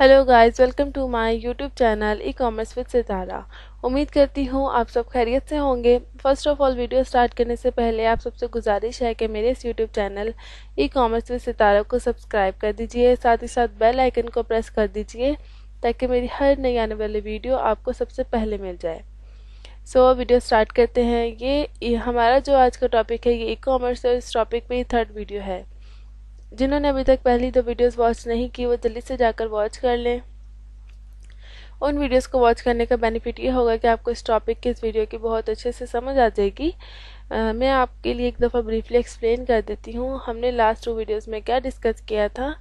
hello guys welcome to my YouTube channel e commerce with Sitara उम्मीद करती हूँ आप सब खैरियत से होंगे first of all video start करने से पहले आप सबसे गुजारिश है कि मेरे इस YouTube channel e commerce with Sitara को सब्सक्राइब कर दीजिए साथ ही साथ बेल आइकन को प्रेस कर दीजिए ताकि मेरी हर नई आने वाली वीडियो आपको सबसे पहले मिल जाए सो so, वीडियो स्टार्ट करते हैं ये हमारा जो आज का टॉपिक है ये ई कॉमर्स इस टॉपिक पर ही थर्ड वीडियो है जिन्होंने अभी तक पहली दो वीडियोस वॉच नहीं की वो जल्दी से जाकर वॉच कर लें उन वीडियोस को वॉच करने का बेनिफिट ये होगा कि आपको इस टॉपिक की इस वीडियो की बहुत अच्छे से समझ आ जाएगी आ, मैं आपके लिए एक दफ़ा ब्रीफली एक्सप्लेन कर देती हूँ हमने लास्ट टू वीडियोस में क्या डिस्कस किया था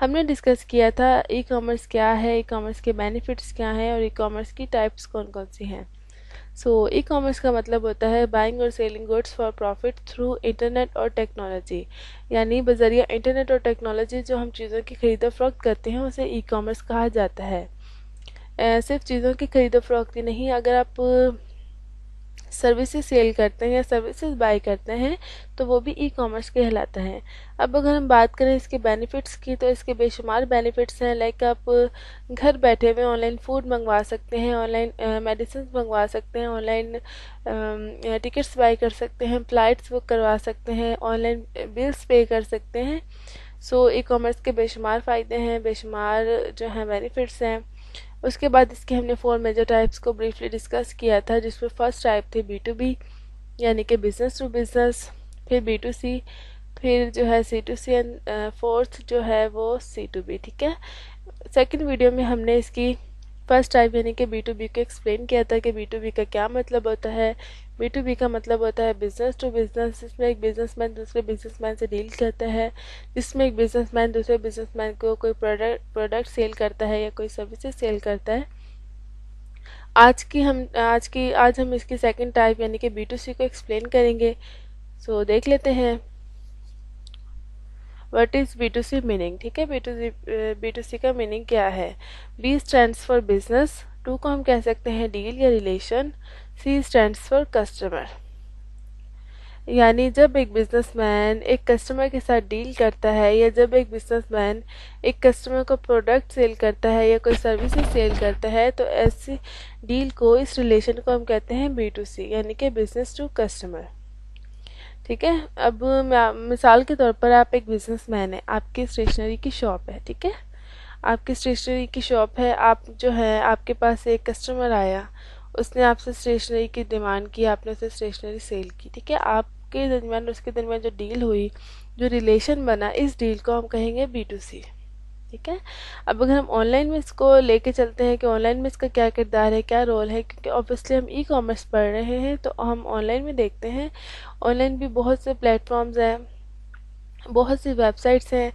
हमने डिस्कस किया था ई कॉमर्स क्या है ई कॉमर्स के बेनिफिट्स क्या हैं और ई कॉमर्स की टाइप्स कौन कौन सी हैं सो ई कॉमर्स का मतलब होता है बाइंग और selling goods for profit through internet और टेक्नोलॉजी यानी बजरिया इंटरनेट और टेक्नोलॉजी जो हम चीज़ों की खरीदो फरोख्त करते हैं उसे ई कॉमर्स कहा जाता है सिर्फ चीज़ों की खरीदो फरोख्त ही नहीं अगर आप सर्विसेज सेल करते हैं या सर्विसेज बाय करते हैं तो वो भी ई कॉमर्स कहलाता है अब अगर हम बात करें इसके बेनिफिट्स की तो इसके बेशुमार बेनिफिट्स हैं लाइक आप घर बैठे हुए ऑनलाइन फूड मंगवा सकते हैं ऑनलाइन मेडिसिन मंगवा सकते हैं ऑनलाइन टिकट्स बाय कर सकते हैं फ्लाइट्स बुक करवा सकते हैं ऑनलाइन बिल्स पे कर सकते हैं सो ई कॉमर्स के बेशुमार फ़ायदे हैं बेशुमार जो हैं बेनिफिट्स हैं उसके बाद इसके हमने फोर मेजर टाइप्स को ब्रीफली डिस्कस किया था जिसमें फर्स्ट टाइप थे बी टू बी यानी कि बिजनेस टू बिजनेस फिर बी टू सी फिर जो है C to C and fourth जो है वो सी टू बी ठीक है सेकेंड वीडियो में हमने इसकी फर्स्ट टाइप यानी कि बी टू बी को एक्सप्लेन किया था कि बी टू बी का क्या मतलब होता है बी टू बी का मतलब होता है बिजनेस टू बिजनेस जिसमें एक बिजनेस मैन दूसरे बिजनेस मैन से डील करता है जिसमें एक बिजनेस मैन दूसरे बिजनेस मैन को कोई प्रोडक्ट प्रोडक्ट सेल करता है या कोई सर्विसेज सेल करता है आज की हम आज की आज हम इसकी सेकेंड टाइप यानी कि बी टू सी को एक्सप्लेन करेंगे सो देख लेते हैं what is B to C meaning ठीक है B to C B to C का मीनिंग क्या है B stands for business to को हम कह सकते हैं डील या relation C stands for customer यानी जब एक बिजनेसमैन एक कस्टमर के साथ डील करता है या जब एक बिजनेसमैन एक कस्टमर को प्रोडक्ट सेल करता है या कोई सर्विस सेल करता है तो ऐसी डील को इस रिलेशन को हम कहते हैं बी टू सी यानी कि बिजनेस टू कस्टमर ठीक है अब मिसाल के तौर पर आप एक बिजनेसमैन है आपकी स्टेशनरी की शॉप है ठीक है आपकी स्टेशनरी की शॉप है आप जो है आपके पास एक कस्टमर आया उसने आपसे स्टेशनरी की डिमांड की आपने उसे स्टेशनरी सेल की ठीक है आपके दरमियान उसके दरमियान जो डील हुई जो रिलेशन बना इस डील को हम कहेंगे बी टू सी ठीक है अब अगर हम ऑनलाइन में इसको लेके चलते हैं कि ऑनलाइन में इसका क्या किरदार है क्या रोल है क्योंकि ऑब्वियसली हम ई कॉमर्स पढ़ रहे हैं तो हम ऑनलाइन में देखते हैं ऑनलाइन भी बहुत से प्लेटफॉर्म्स हैं बहुत सी वेबसाइट्स हैं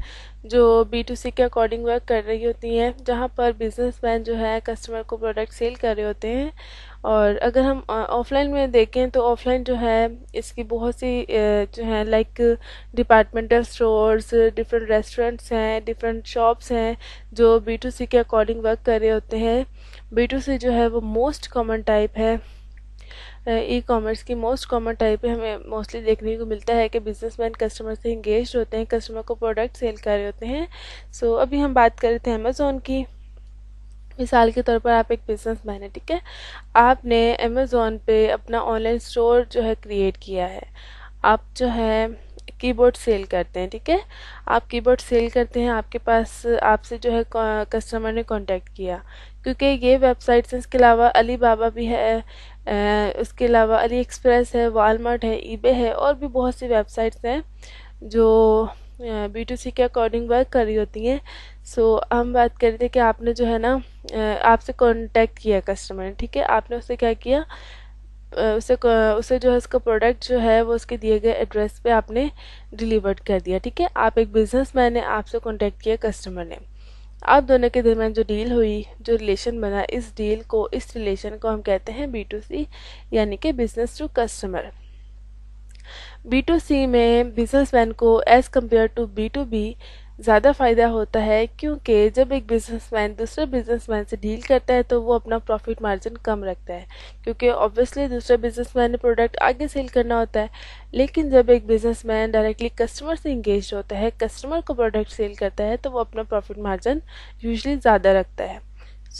जो बी टू सी के अकॉर्डिंग वर्क कर रही होती हैं जहाँ पर बिजनेस मैन जो है कस्टमर को प्रोडक्ट सेल कर रहे होते हैं और अगर हम ऑफलाइन में देखें तो ऑफलाइन जो है इसकी बहुत सी जो है like departmental stores different restaurants हैं डिफरेंट शॉप्स हैं जो बी टू सी के अकॉर्डिंग वर्क कर रहे होते हैं बी टू सी जो है वो मोस्ट कॉमन टाइप है ई कॉमर्स की मोस्ट कॉमन टाइप हमें मोस्टली देखने को मिलता है कि बिजनेसमैन कस्टमर से इंगेज होते हैं कस्टमर को प्रोडक्ट सेल कर रहे होते हैं सो so, अभी हम बात कर रहे थे अमेज़ोन की मिसाल के तौर पर आप एक बिजनेस मैन है ठीक है आपने अमेज़ोन पे अपना ऑनलाइन स्टोर जो है क्रिएट किया है आप जो है कीबोर्ड सेल करते हैं ठीक है आप कीबोर्ड सेल करते हैं आपके पास आपसे जो है कस्टमर ने कांटेक्ट किया क्योंकि ये वेबसाइट्स हैं इसके अलावा अली बाबा भी है उसके अलावा अली एक्सप्रेस है वालमार्ट है ईबे है और भी बहुत सी वेबसाइट्स हैं जो बी टू सी के अकॉर्डिंग वर्क कर रही होती हैं सो so, हम बात कर रहे थे कि आपने जो है ना आपसे कॉन्टैक्ट किया कस्टमर ने ठीक है आपने उससे क्या किया उसे उसे जो है उसका प्रोडक्ट जो है वो उसके दिए गए एड्रेस पे आपने डिलीवर्ड कर दिया ठीक है आप एक बिजनेस मैन ने आपसे कॉन्टेक्ट किया कस्टमर ने आप दोनों के दरमियान जो डील हुई जो रिलेशन बना इस डील को इस रिलेशन को हम कहते हैं बी टू सी यानी कि business to customer B to C में बिजनेस मैन को as compared to B to B ज़्यादा फ़ायदा होता है क्योंकि जब एक बिजनेसमैन दूसरे बिजनेसमैन से डील करता है तो वो अपना प्रॉफिट मार्जिन कम रखता है क्योंकि ऑब्वियसली दूसरे बिजनेसमैन ने प्रोडक्ट आगे सेल करना होता है लेकिन जब एक बिजनेसमैन डायरेक्टली कस्टमर से इंगेज होता है कस्टमर को प्रोडक्ट सेल करता है तो वो अपना प्रॉफिट मार्जिन यूजली ज़्यादा रखता है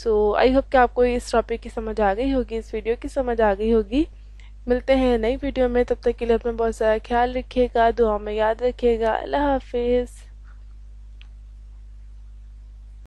सो आई होप कि आपको इस टॉपिक की समझ आ गई होगी इस वीडियो की समझ आ गई होगी मिलते हैं नई वीडियो में तब तक के लिए अपना बहुत सारा ख्याल रखिएगा दुआ में याद रखिएगा अल्लाह हाफिज़